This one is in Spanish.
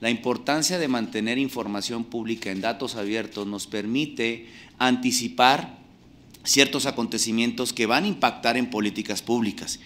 La importancia de mantener información pública en datos abiertos nos permite anticipar ciertos acontecimientos que van a impactar en políticas públicas.